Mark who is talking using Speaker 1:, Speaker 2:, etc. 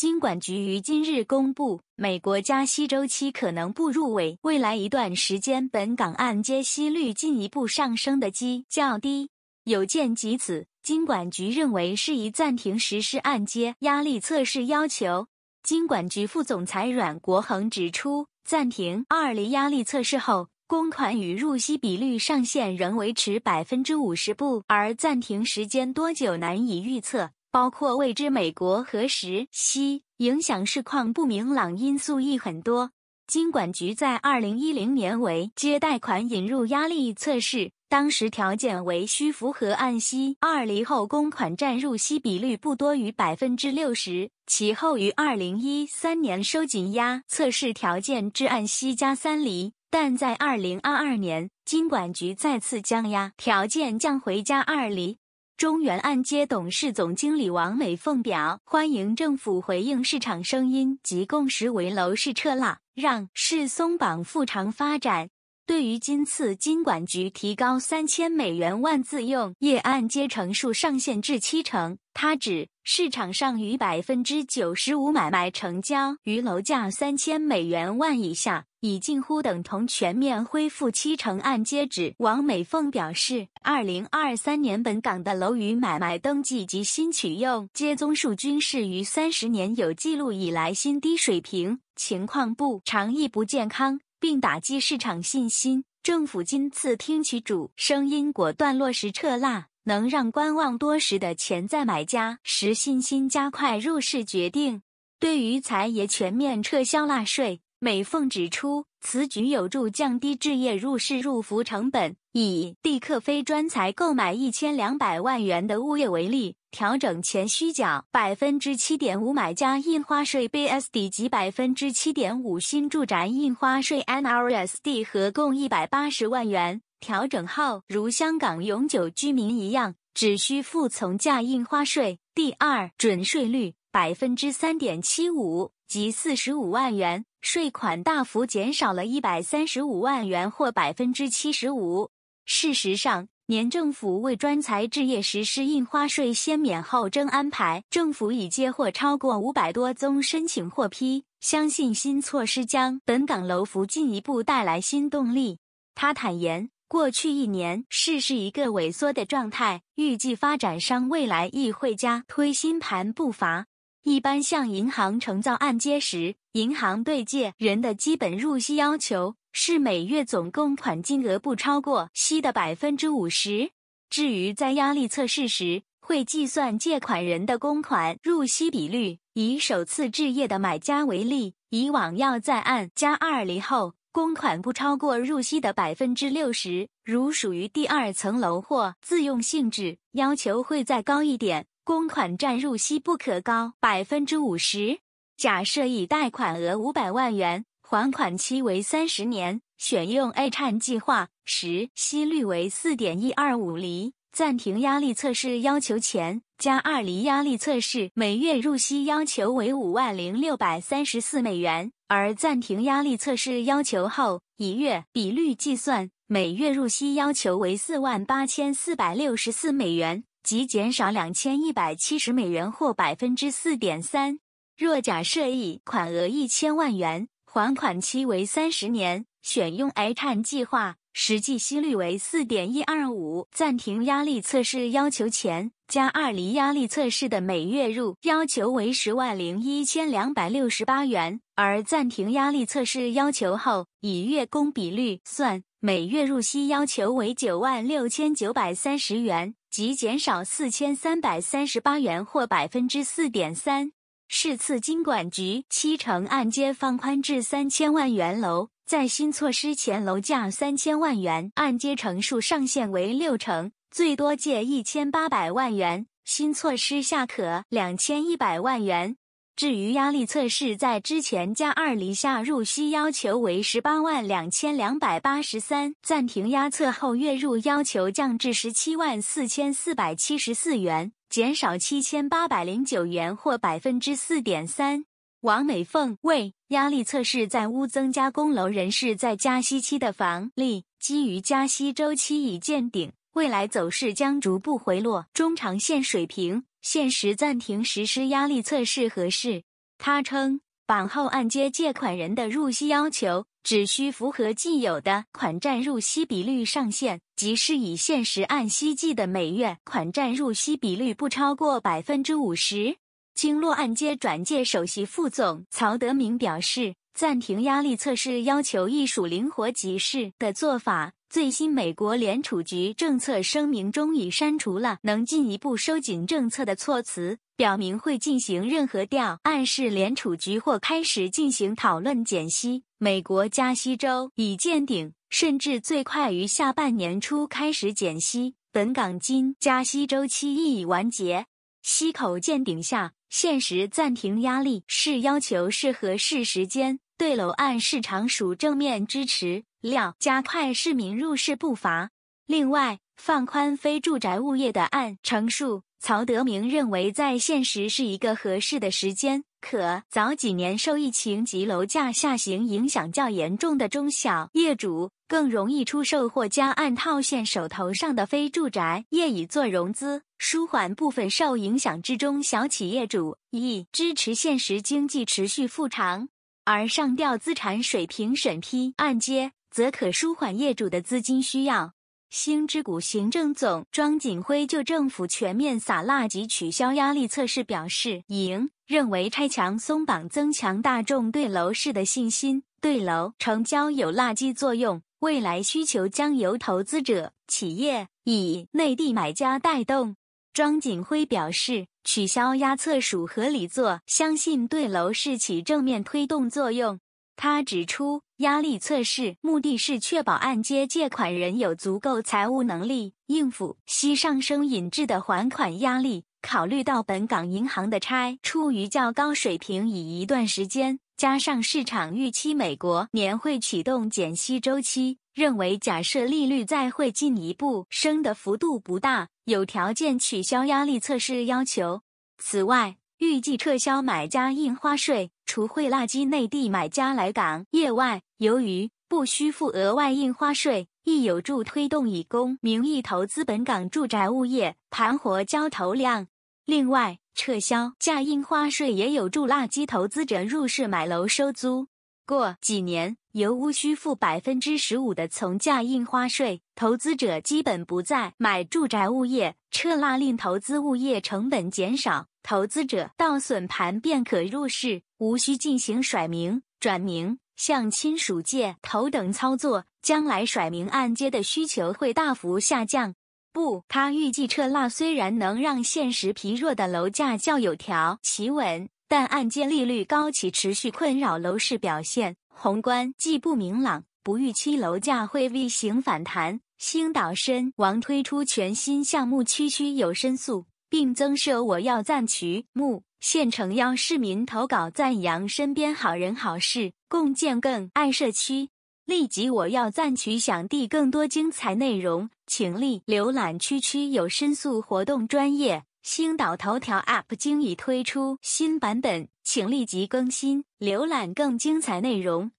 Speaker 1: 金管局于今日公布，美国加息周期可能步入尾，未来一段时间本港按揭息率进一步上升的机较低。有见及此，金管局认为适宜暂停实施按揭压力测试要求。金管局副总裁阮国恒指出，暂停二厘压力测试后，公款与入息比率上限仍维持百分之五十不，而暂停时间多久难以预测。包括未知美国何时息影响市况不明朗因素亦很多。金管局在二零一零年为接贷款引入压力测试，当时条件为需符合按息二厘后公款占入息比率不多于百分之六十。其后于二零一三年收紧压测试条件至按息加三厘，但在二零二二年金管局再次降压条件降回加二厘。中原按揭董事总经理王美凤表欢迎政府回应市场声音及共识，为楼市撤蜡，让市松绑复常发展。对于今次金管局提高三千美元万自用业按揭成数上限至七成，他指市场上逾百分之九十五买卖成交于楼价三千美元万以下。已近乎等同全面恢复七成按揭止。王美凤表示，二零二三年本港的楼宇买卖登记及新启用接宗数均是于三十年有记录以来新低水平，情况不长亦不健康，并打击市场信心。政府今次听取主声音，果断落实撤纳，能让观望多时的潜在买家实信心，加快入市决定。对于财爷全面撤销纳税。美凤指出，此举有助降低置业入市入服成本。以地克非专才购买一千两百万元的物业为例，调整前需缴百分之七点五买家印花税 BSD 及百分之七点五新住宅印花税 NRSD，合共一百八十万元。调整后，如香港永久居民一样，只需付从价印花税。第二，准税率。百分之三点七五及四十五万元税款大幅减少了一百三十五万元或百分之七十五。事实上，年政府为专才置业实施印花税先免后征安排，政府已接获超过五百多宗申请获批。相信新措施将本港楼幅进一步带来新动力。他坦言，过去一年市是一个萎缩的状态，预计发展商未来亦会加推新盘步伐。一般向银行承造按揭时，银行对借人的基本入息要求是每月总供款金额不超过息的百分之五十。至于在压力测试时，会计算借款人的公款入息比率。以首次置业的买家为例，以往要在按加二厘后，公款不超过入息的百分之六十。如属于第二层楼或自用性质，要求会再高一点。公款占入息不可高百分之五十。假设以贷款额五百万元，还款期为三十年，选用 A 产计划，时，息率为四点一二五厘。暂停压力测试要求前加二厘压力测试，每月入息要求为五万零六百三十四美元，而暂停压力测试要求后一月比率计算，每月入息要求为四万八千四百六十四美元。即减少两千一百七十美元或百分之四点三。若假设一款额一千万元，还款期为三十年，选用 A H 计划，实际息率为四点一二五。暂停压力测试要求前，加二离压力测试的每月入要求为十万零一千两百六十八元；而暂停压力测试要求后，以月供比率算，每月入息要求为九万六千九百三十元。即减少四千三百三十八元，或百分之四点三。市次经管局七成按揭放宽至三千万元楼，在新措施前楼价三千万元，按揭成数上限为六成，最多借一千八百万元。新措施下可两千一百万元。至于压力测试，在之前加二离下入息要求为十八万两千两百八十三，暂停压测后月入要求降至十七万四千四百七十四元，减少七千八百零九元或百分之四点三。王美凤，为压力测试在乌增加供楼人士在加息期的房利，基于加息周期已见顶，未来走势将逐步回落中长线水平。限时暂停实施压力测试合适，他称，板后按揭借款人的入息要求只需符合既有的款占入息比率上限，即是以限时按息计的每月款占入息比率不超过百分之五十。经络按揭转介首席副总曹德明表示，暂停压力测试要求亦属灵活及时的做法。最新美国联储局政策声明中已删除了能进一步收紧政策的措辞，表明会进行任何调。暗示联储局或开始进行讨论减息。美国加息周已见顶，甚至最快于下半年初开始减息。本港金加息周期亦已完结，息口见顶下，现实暂停压力是要求是合适时间。对楼按市场属正面支持。料加快市民入市步伐。另外，放宽非住宅物业的按成数。曹德明认为，在现实是一个合适的时间。可早几年受疫情及楼价下行影响较严重的中小业主，更容易出售或将按套现手头上的非住宅业已做融资，舒缓部分受影响之中小企业主。一支持现实经济持续复偿。而上调资产水平审批按揭。则可舒缓业主的资金需要。星之谷行政总庄锦辉就政府全面撒辣及取消压力测试表示，赢，认为拆墙松绑增强大众对楼市的信心，对楼成交有辣基作用。未来需求将由投资者、企业以内地买家带动。庄锦辉表示，取消压测属合理做，相信对楼市起正面推动作用。他指出，压力测试目的是确保按揭借款人有足够财务能力应付息上升引致的还款压力。考虑到本港银行的差处于较高水平已一段时间，加上市场预期美国年会启动减息周期，认为假设利率再会进一步升的幅度不大，有条件取消压力测试要求。此外，预计撤销买家印花税。除会拉低内地买家来港业外，由于不需付额外印花税，亦有助推动以公名义投资本港住宅物业盘活交投量。另外，撤销价印花税也有助垃圾投资者入市买楼收租。过几年，由无需付百分之十五的从价印花税，投资者基本不再买住宅物业，撤拉令投资物业成本减少。投资者到损盘便可入市，无需进行甩名、转名、向亲属借头等操作。将来甩名按揭的需求会大幅下降。不，他预计撤辣虽然能让现实疲弱的楼价较有条企稳，但按揭利率高企持续困扰楼市表现。宏观既不明朗，不预期楼价会 V 型反弹。星岛申王推出全新项目，区区有申诉。并增设“我要赞渠”目。现诚邀市民投稿赞扬身边好人好事，共建更爱社区。立即“我要赞取想递更多精彩内容，请立浏览。区区有申诉活动，专业星岛头条 App 经已推出新版本，请立即更新，浏览更精彩内容。